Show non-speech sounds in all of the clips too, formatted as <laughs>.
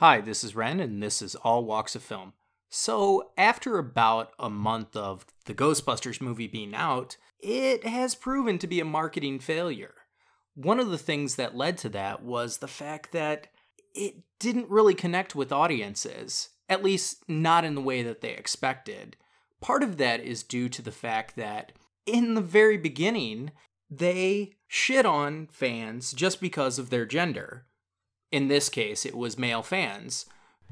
Hi, this is Ren, and this is All Walks of Film. So, after about a month of the Ghostbusters movie being out, it has proven to be a marketing failure. One of the things that led to that was the fact that it didn't really connect with audiences, at least not in the way that they expected. Part of that is due to the fact that in the very beginning, they shit on fans just because of their gender in this case, it was male fans.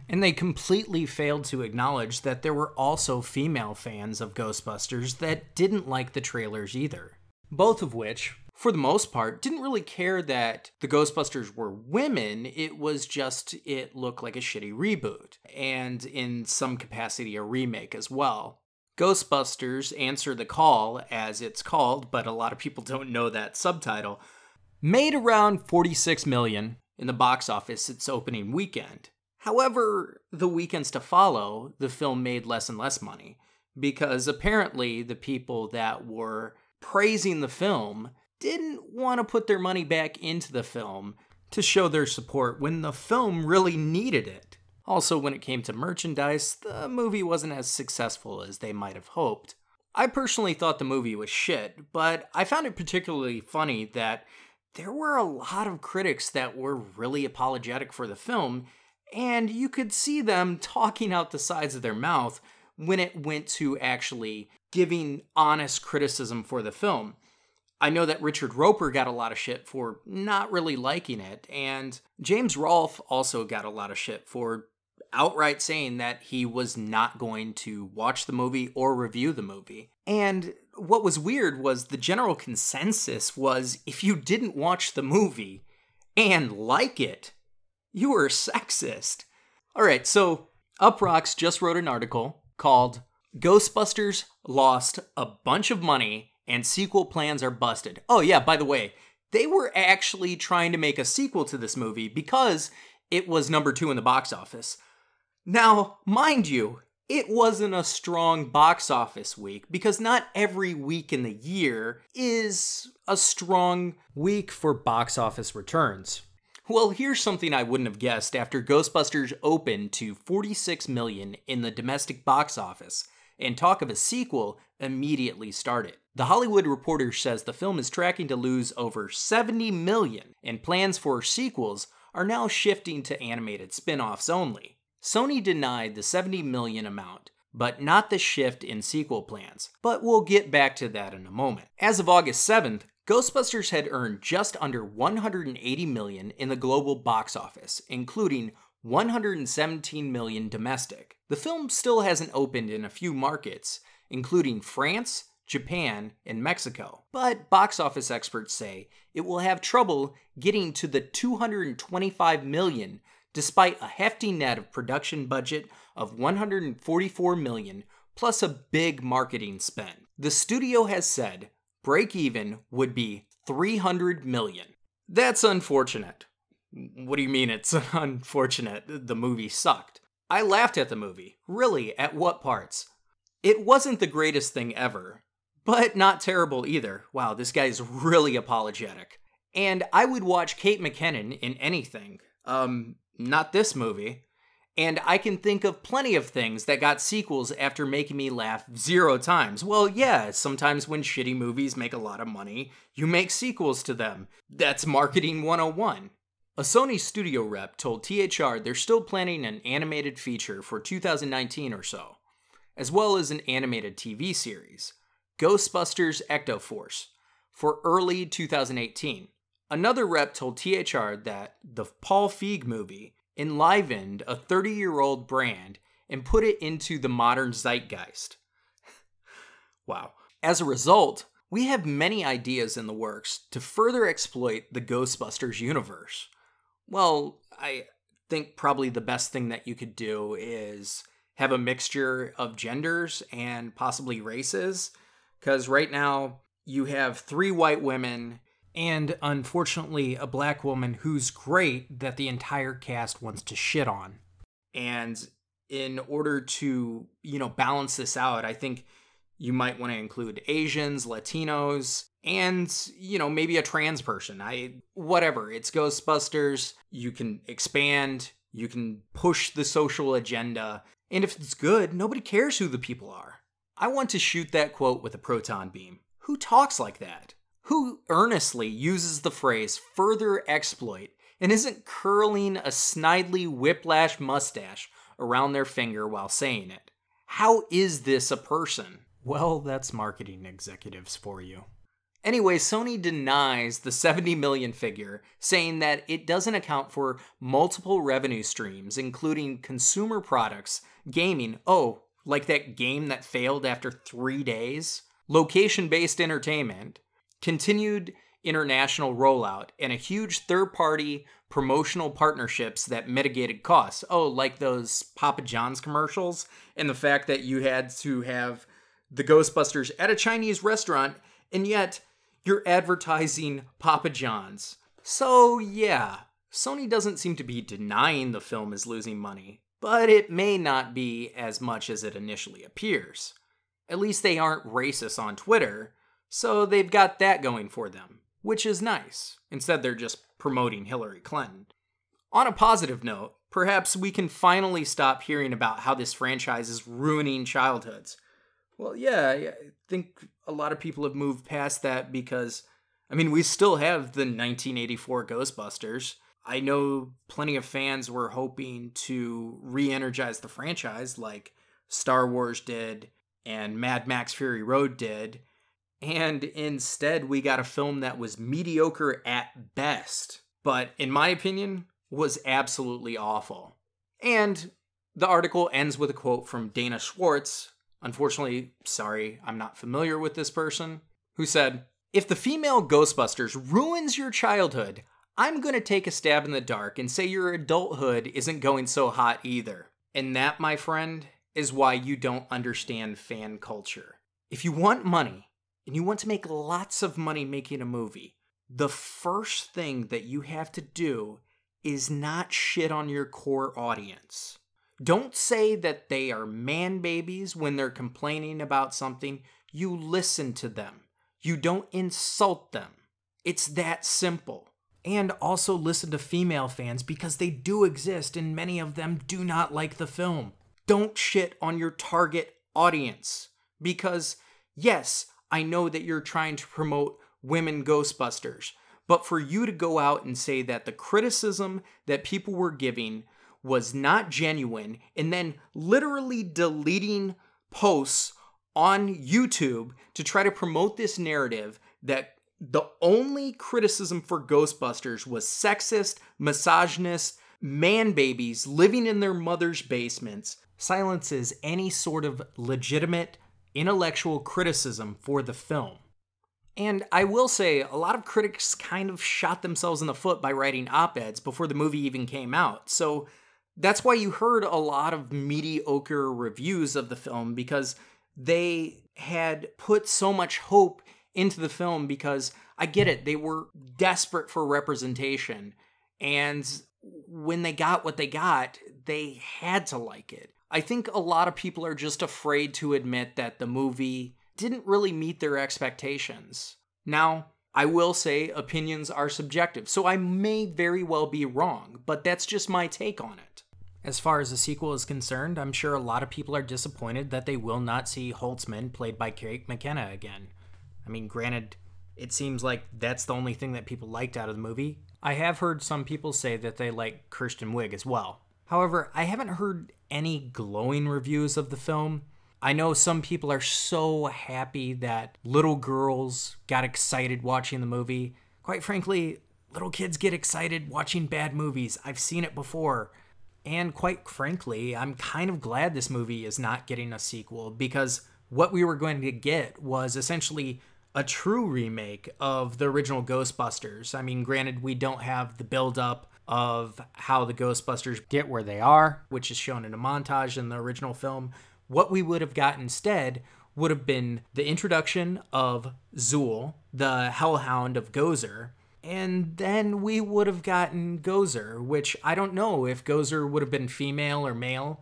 And they completely failed to acknowledge that there were also female fans of Ghostbusters that didn't like the trailers either. Both of which, for the most part, didn't really care that the Ghostbusters were women. It was just, it looked like a shitty reboot, and in some capacity, a remake as well. Ghostbusters Answer the Call, as it's called, but a lot of people don't know that subtitle, made around 46 million, in the box office its opening weekend. However, the weekends to follow, the film made less and less money because apparently the people that were praising the film didn't want to put their money back into the film to show their support when the film really needed it. Also, when it came to merchandise, the movie wasn't as successful as they might have hoped. I personally thought the movie was shit, but I found it particularly funny that there were a lot of critics that were really apologetic for the film, and you could see them talking out the sides of their mouth when it went to actually giving honest criticism for the film. I know that Richard Roper got a lot of shit for not really liking it, and James Rolfe also got a lot of shit for outright saying that he was not going to watch the movie or review the movie. And what was weird was the general consensus was if you didn't watch the movie and like it, you were sexist. All right, so Uprox just wrote an article called Ghostbusters Lost a Bunch of Money and Sequel Plans Are Busted. Oh, yeah, by the way, they were actually trying to make a sequel to this movie because it was number two in the box office. Now, mind you, it wasn't a strong box office week because not every week in the year is a strong week for box office returns. Well, here's something I wouldn't have guessed after Ghostbusters opened to 46 million in the domestic box office, and talk of a sequel immediately started. The Hollywood Reporter says the film is tracking to lose over 70 million, and plans for sequels are now shifting to animated spin-offs only. Sony denied the 70 million amount, but not the shift in sequel plans. But we'll get back to that in a moment. As of August 7th, Ghostbusters had earned just under 180 million in the global box office, including 117 million domestic. The film still hasn't opened in a few markets, including France, Japan, and Mexico. But box office experts say it will have trouble getting to the 225 million despite a hefty net of production budget of 144 million plus a big marketing spend. The studio has said break even would be 300 million. That's unfortunate. What do you mean it's <laughs> unfortunate? The movie sucked. I laughed at the movie. Really, at what parts? It wasn't the greatest thing ever, but not terrible either. Wow, this guy's really apologetic. And I would watch Kate McKinnon in anything. Um, not this movie. And I can think of plenty of things that got sequels after making me laugh zero times. Well, yeah, sometimes when shitty movies make a lot of money, you make sequels to them. That's marketing 101. A Sony studio rep told THR they're still planning an animated feature for 2019 or so, as well as an animated TV series, Ghostbusters Ecto Force, for early 2018. Another rep told THR that the Paul Feig movie enlivened a 30 year old brand and put it into the modern zeitgeist. <laughs> wow. As a result, we have many ideas in the works to further exploit the Ghostbusters universe. Well, I think probably the best thing that you could do is have a mixture of genders and possibly races, because right now you have three white women and unfortunately, a black woman who's great that the entire cast wants to shit on. And in order to, you know, balance this out, I think you might want to include Asians, Latinos, and, you know, maybe a trans person. I whatever, it's Ghostbusters, you can expand, you can push the social agenda, and if it's good, nobody cares who the people are. I want to shoot that quote with a proton beam. Who talks like that? who earnestly uses the phrase further exploit and isn't curling a snidely whiplash mustache around their finger while saying it. How is this a person? Well, that's marketing executives for you. Anyway, Sony denies the 70 million figure, saying that it doesn't account for multiple revenue streams, including consumer products, gaming, oh, like that game that failed after three days, location based entertainment, continued international rollout, and a huge third party promotional partnerships that mitigated costs. Oh, like those Papa John's commercials, and the fact that you had to have the Ghostbusters at a Chinese restaurant, and yet you're advertising Papa John's. So, yeah, Sony doesn't seem to be denying the film is losing money, but it may not be as much as it initially appears. At least they aren't racist on Twitter, so they've got that going for them, which is nice. Instead, they're just promoting Hillary Clinton. On a positive note, perhaps we can finally stop hearing about how this franchise is ruining childhoods. Well, yeah, I think a lot of people have moved past that because, I mean, we still have the 1984 Ghostbusters. I know plenty of fans were hoping to re energize the franchise like Star Wars did and Mad Max Fury Road did and instead we got a film that was mediocre at best, but in my opinion, was absolutely awful. And the article ends with a quote from Dana Schwartz. Unfortunately, sorry, I'm not familiar with this person, who said, If the female Ghostbusters ruins your childhood, I'm gonna take a stab in the dark and say your adulthood isn't going so hot either. And that, my friend, is why you don't understand fan culture. If you want money, and you want to make lots of money making a movie, the first thing that you have to do is not shit on your core audience. Don't say that they are man babies when they're complaining about something. You listen to them. You don't insult them. It's that simple. And also listen to female fans because they do exist and many of them do not like the film. Don't shit on your target audience because, yes, I know that you're trying to promote women Ghostbusters, but for you to go out and say that the criticism that people were giving was not genuine and then literally deleting posts on YouTube to try to promote this narrative that the only criticism for Ghostbusters was sexist, misogynist, man babies living in their mother's basements silences any sort of legitimate intellectual criticism for the film. And I will say, a lot of critics kind of shot themselves in the foot by writing op eds before the movie even came out, so that's why you heard a lot of mediocre reviews of the film because they had put so much hope into the film because I get it, they were desperate for representation. And when they got what they got, they had to like it. I think a lot of people are just afraid to admit that the movie didn't really meet their expectations. Now, I will say opinions are subjective, so I may very well be wrong, but that's just my take on it. As far as the sequel is concerned, I'm sure a lot of people are disappointed that they will not see Holtzman played by Kate McKenna again. I mean, granted, it seems like that's the only thing that people liked out of the movie. I have heard some people say that they like Kirsten Wig as well, However, I haven't heard any glowing reviews of the film. I know some people are so happy that little girls got excited watching the movie. Quite frankly, little kids get excited watching bad movies. I've seen it before. And quite frankly, I'm kind of glad this movie is not getting a sequel because what we were going to get was essentially a true remake of the original Ghostbusters. I mean, granted, we don't have the build up of how the Ghostbusters get where they are, which is shown in a montage in the original film. What we would have got instead would have been the introduction of Zool, the hellhound of Gozer, and then we would have gotten Gozer, which I don't know if Gozer would have been female or male.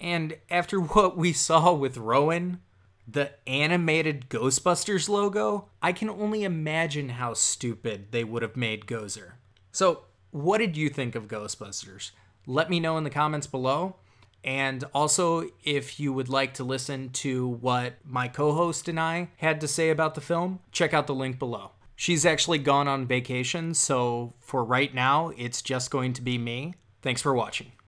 And after <laughs> what we saw with Rowan, the animated Ghostbusters logo, I can only imagine how stupid they would have made Gozer. So what did you think of Ghostbusters? Let me know in the comments below. And also, if you would like to listen to what my co host and I had to say about the film, check out the link below. She's actually gone on vacation, so for right now, it's just going to be me. Thanks for watching.